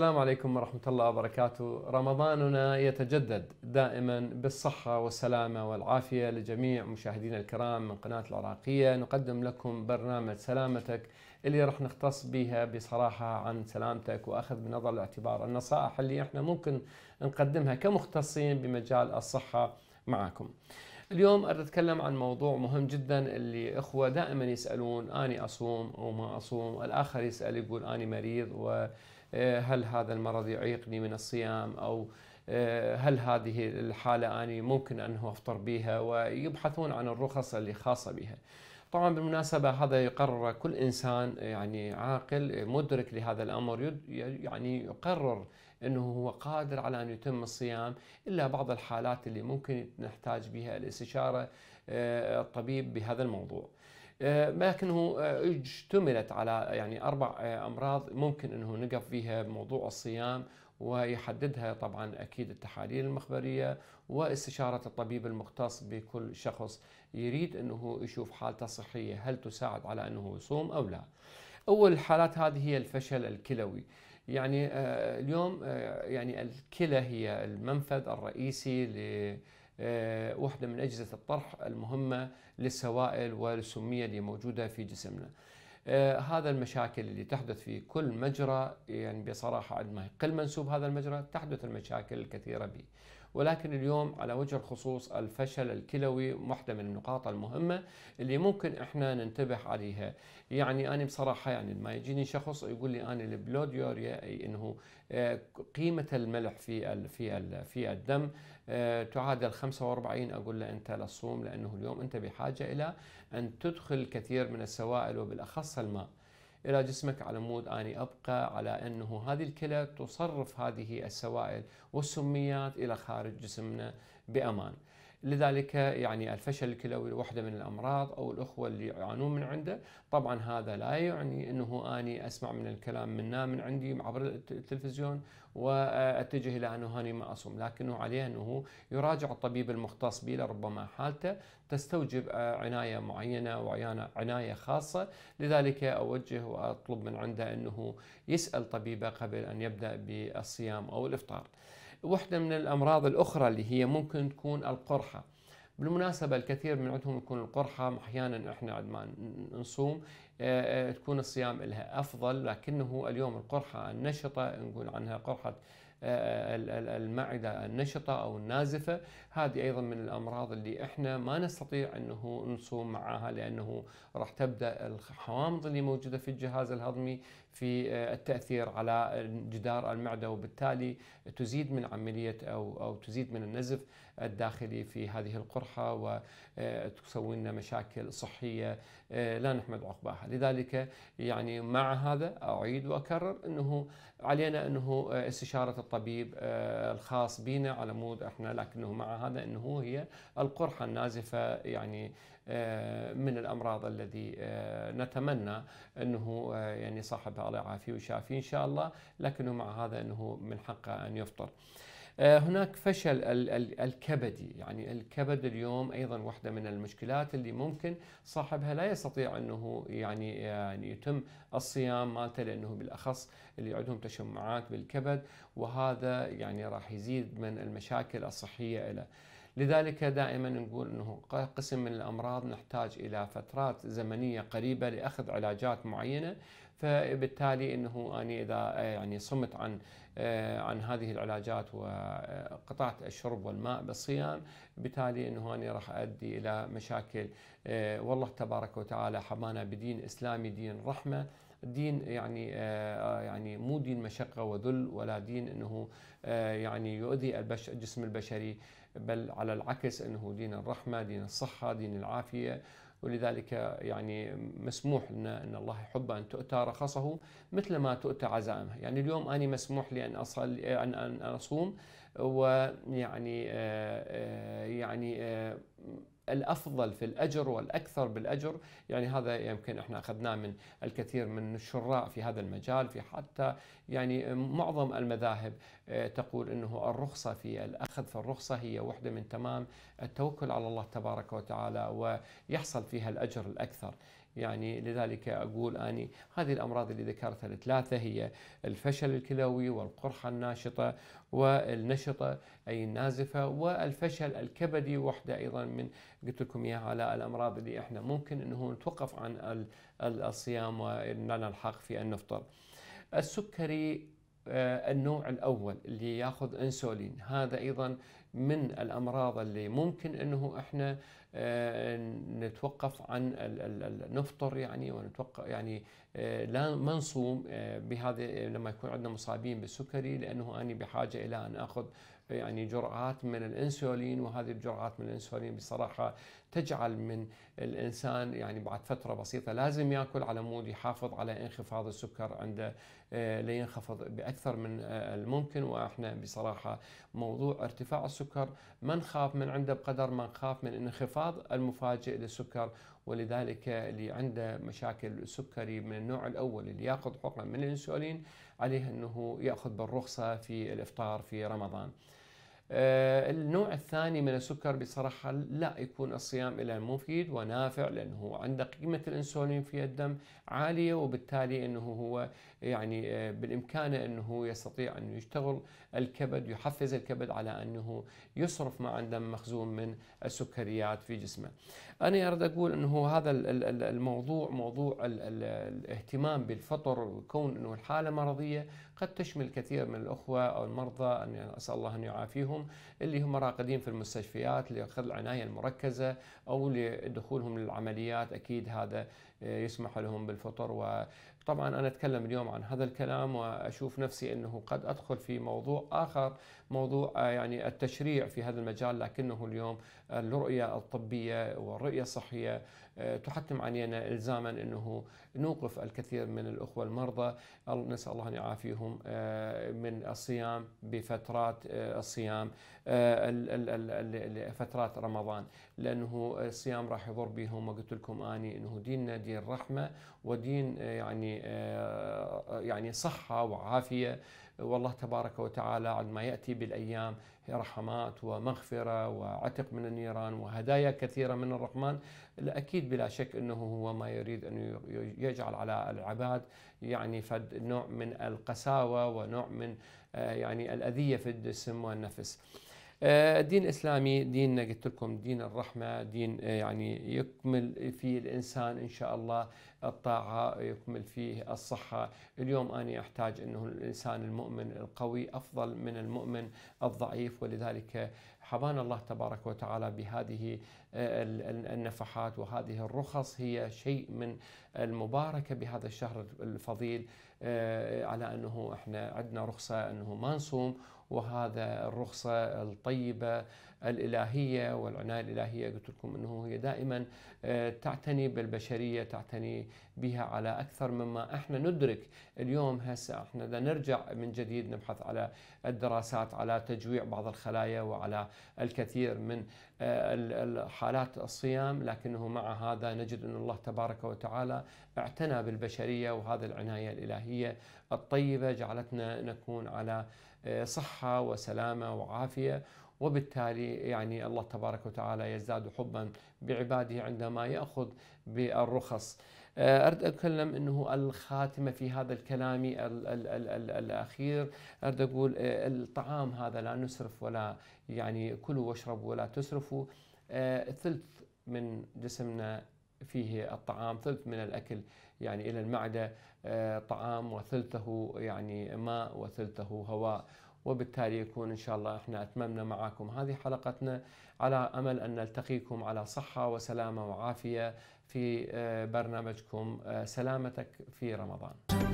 السلام عليكم ورحمة الله وبركاته رمضاننا يتجدد دائما بالصحة والسلامة والعافية لجميع مشاهدينا الكرام من قناة العراقية نقدم لكم برنامج سلامتك اللي راح نختص بها بصراحة عن سلامتك وأخذ بنظر الاعتبار النصائح اللي احنا ممكن نقدمها كمختصين بمجال الصحة معكم اليوم أريد أتكلم عن موضوع مهم جدا اللي إخوة دائما يسألون أني أصوم أو ما أصوم الآخر يسأل يقول أني مريض و إيه، هل هذا المرض يعيقني من الصيام أو إيه، هل هذه الحالة أني ممكن أنه أفطر بها ويبحثون عن الرخص اللي خاصة بها طبعا بالمناسبة هذا يقرر كل إنسان يعني عاقل مدرك لهذا الأمر يعني يقرر أنه هو قادر على أن يتم الصيام إلا بعض الحالات اللي ممكن نحتاج بها الاستشارة إيه، الطبيب بهذا الموضوع آه، لكنه آه، اشتملت على يعني اربع آه، امراض ممكن انه نقف فيها بموضوع الصيام ويحددها طبعا اكيد التحاليل المخبريه واستشاره الطبيب المختص بكل شخص يريد انه يشوف حالته الصحيه هل تساعد على انه يصوم او لا. اول الحالات هذه هي الفشل الكلوي. يعني اليوم يعني الكلى هي المنفذ الرئيسي ل آه، واحدة من أجهزة الطرح المهمة للسوائل والسمية اللي موجودة في جسمنا آه، هذا المشاكل اللي تحدث في كل مجرى يعني بصراحة عندما يقل منسوب هذا المجرى تحدث المشاكل الكثيرة به ولكن اليوم على وجه الخصوص الفشل الكلوي واحدة من النقاط المهمة اللي ممكن احنا ننتبه عليها يعني أنا بصراحة يعني لما يجيني شخص يقول لي أنا البلوديوريا أي أنه آه، قيمة الملح في في في الدم آه، تعادل 45 أقول له أنت للصوم لأنه اليوم أنت بحاجة إلى أن تدخل كثير من السوائل وبالأخص الماء الى جسمك على مود اني ابقى على انه هذه الكلى تصرف هذه السوائل والسميات الى خارج جسمنا بامان. لذلك يعني الفشل الكلوي واحدة من الأمراض أو الأخوة اللي يعانون من عنده طبعا هذا لا يعني أنه أني أسمع من الكلام منا من عندي عبر التلفزيون وأتجه إلى أنه هاني ما أصوم لكنه عليه أنه يراجع الطبيب المختص به لربما حالته تستوجب آه، عناية معينة وعناية خاصة لذلك أوجه وأطلب من عنده أنه يسأل طبيبه قبل أن يبدأ بالصيام أو الإفطار وحده من الامراض الاخرى اللي هي ممكن تكون القرحه بالمناسبه الكثير من عندهم يكون القرحه احيانا احنا عندما نصوم آه، آه، تكون الصيام لها أفضل لكنه اليوم القرحة النشطة نقول عنها قرحة آه، المعدة النشطة أو النازفة هذه أيضا من الأمراض اللي إحنا ما نستطيع أنه نصوم معها لأنه راح تبدأ الحوامض اللي موجودة في الجهاز الهضمي في التأثير على جدار المعدة وبالتالي تزيد من عملية أو, أو تزيد من النزف الداخلي في هذه القرحة وتسوي لنا مشاكل صحية لا نحمد عقباها لذلك يعني مع هذا أعيد وأكرر أنه علينا أنه آه، استشارة الطبيب آه، الخاص بنا على مود إحنا لكنه مع هذا أنه هي القرحة النازفة يعني آه، من الامراض الذي نتمنى انه يعني صاحبها الله يعافيه ويشافيه ان شاء الله لكنه مع هذا انه من حقه ان يفطر. آه، هناك فشل الكبدي يعني الكبد اليوم ايضا واحده من المشكلات اللي ممكن صاحبها لا يستطيع انه يعني يعني يتم الصيام مالته لانه بالاخص اللي عندهم تشمعات بالكبد وهذا يعني راح يزيد من المشاكل الصحيه له. لذلك دائما نقول انه قسم من الامراض نحتاج الى فترات زمنيه قريبه لاخذ علاجات معينه فبالتالي انه انا اذا آه، يعني صمت عن آه، عن هذه العلاجات وقطعت الشرب والماء بالصيام بالتالي انه انا راح ادي الى مشاكل آه، والله تبارك وتعالى حمانا بدين اسلامي دين رحمه دين يعني يعني مو دين مشقه وذل ولا دين انه يعني يؤذي الجسم البشري بل على العكس انه دين الرحمه دين الصحه دين العافيه ولذلك يعني مسموح لنا ان الله يحب ان تؤتى رخصه مثل ما تؤتى عزائمه، يعني اليوم انا مسموح لي ان اصلي ان ان اصوم ويعني آه، آه، يعني آه، الافضل في الاجر والاكثر بالاجر يعني هذا يمكن احنا اخذناه من الكثير من الشراء في هذا المجال في حتى يعني معظم المذاهب آه، تقول انه الرخصه في الاخذ في الرخصه هي وحده من تمام التوكل على الله تبارك وتعالى ويحصل فيها الاجر الاكثر. يعني لذلك اقول اني هذه الامراض اللي ذكرتها الثلاثه هي الفشل الكلوي والقرحه الناشطه والنشطه اي النازفه والفشل الكبدي وحده ايضا من قلت لكم اياها على الامراض اللي احنا ممكن انه نتوقف عن الصيام ونلحق في ان نفطر. السكري آه، النوع الاول اللي ياخذ انسولين هذا ايضا من الامراض اللي ممكن انه احنا آه، نتوقف عن نفطر يعني ونتوقف يعني آه، لا ما نصوم آه، بهذا لما يكون عندنا مصابين بالسكري لانه اني بحاجه الى ان اخذ يعني جرعات من الانسولين وهذه الجرعات من الانسولين بصراحه تجعل من الانسان يعني بعد فتره بسيطه لازم ياكل على مود يحافظ على انخفاض السكر عنده لينخفض باكثر من الممكن واحنا بصراحه موضوع ارتفاع السكر السكر ما نخاف من عنده بقدر ما نخاف من انخفاض المفاجئ للسكر ولذلك اللي عنده مشاكل سكري من النوع الاول اللي ياخذ حقن من الانسولين عليه انه ياخذ بالرخصه في الافطار في رمضان. آه، النوع الثاني من السكر بصراحة لا يكون الصيام إلا مفيد ونافع لأنه عنده قيمة الأنسولين في الدم عالية وبالتالي أنه هو يعني آه، بالامكان أنه يستطيع أن يشتغل الكبد يحفز الكبد على أنه يصرف ما عنده مخزون من السكريات في جسمه أنا أريد أقول أنه هذا الموضوع موضوع الاهتمام بالفطر وكون أنه الحالة مرضية قد تشمل كثير من الأخوة أو المرضى أن أسأل الله أن يعافيهم تاعهم اللي هم راقدين في المستشفيات لاخذ العنايه المركزه او لدخولهم للعمليات اكيد هذا آه، يسمح لهم بالفطر وطبعا انا اتكلم اليوم عن هذا الكلام واشوف نفسي انه قد ادخل في موضوع اخر موضوع آه، يعني التشريع في هذا المجال لكنه اليوم الرؤيه الطبيه والرؤيه الصحيه تحتم علينا الزاما انه نوقف الكثير من الاخوه المرضى نسال الله ان يعافيهم آه، من الصيام بفترات آه، الصيام آه، فترات رمضان لانه الصيام راح يضر بهم وقلت لكم اني انه ديننا دين رحمه ودين يعني يعني صحه وعافيه والله تبارك وتعالى عندما يأتي بالأيام رحمات ومغفرة وعتق من النيران وهدايا كثيرة من الرحمن أكيد بلا شك أنه هو ما يريد أن يجعل على العباد يعني فد نوع من القساوة ونوع من آه، يعني الأذية في الجسم والنفس الدين آه، الاسلامي دين قلت لكم دين الرحمه دين آه، يعني يكمل فيه الانسان ان شاء الله الطاعه يكمل فيه الصحه اليوم انا احتاج انه الانسان المؤمن القوي افضل من المؤمن الضعيف ولذلك حمانا الله تبارك وتعالى بهذه آه، النفحات وهذه الرخص هي شيء من المباركه بهذا الشهر الفضيل آه، على انه احنا عندنا رخصه انه ما نصوم وهذا الرخصة الطيبة الإلهية والعناية الإلهية قلت لكم أنه هي دائما آه، تعتني بالبشرية تعتني بها على أكثر مما إحنا ندرك اليوم هسه إحنا نرجع من جديد نبحث على الدراسات على تجويع بعض الخلايا وعلى الكثير من آه، حالات الصيام لكنه مع هذا نجد أن الله تبارك وتعالى اعتنى بالبشرية وهذه العناية الإلهية الطيبة جعلتنا نكون على آه، صحة وسلامة وعافية وبالتالي يعني الله تبارك وتعالى يزداد حبا بعباده عندما ياخذ بالرخص آه، أرد أتكلم أنه الخاتمة في هذا الكلام الأخير أرد أقول آه، الطعام هذا لا نسرف ولا يعني كلوا واشربوا ولا تسرفوا آه، ثلث من جسمنا فيه الطعام ثلث من الأكل يعني إلى المعدة طعام وثلثه يعني ماء وثلثه هواء وبالتالي يكون إن شاء الله إحنا أتممنا معكم هذه حلقتنا على أمل أن نلتقيكم على صحة وسلامة وعافية في آه، برنامجكم آه، سلامتك في رمضان